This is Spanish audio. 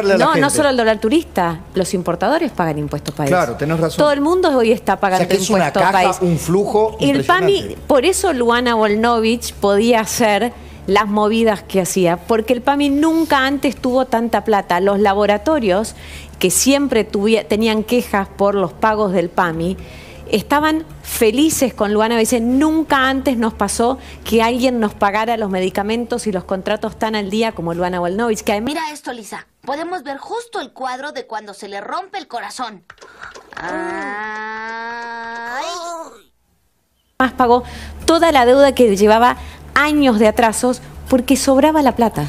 no, No, solo el dólar turista, los importadores pagan impuestos país. Claro, tenés razón. Todo el mundo hoy está pagando o sea, que es una Un flujo. El PAMI, por eso Luana Volnovich podía hacer las movidas que hacía, porque el PAMI nunca antes tuvo tanta plata. Los laboratorios, que siempre tenían quejas por los pagos del PAMI, estaban felices con Luana. Dice, nunca antes nos pasó que alguien nos pagara los medicamentos y los contratos tan al día como Luana Volnovich. Mira esto, Lisa podemos ver justo el cuadro de cuando se le rompe el corazón. Ay. Más pagó toda la deuda que llevaba años de atrasos porque sobraba la plata.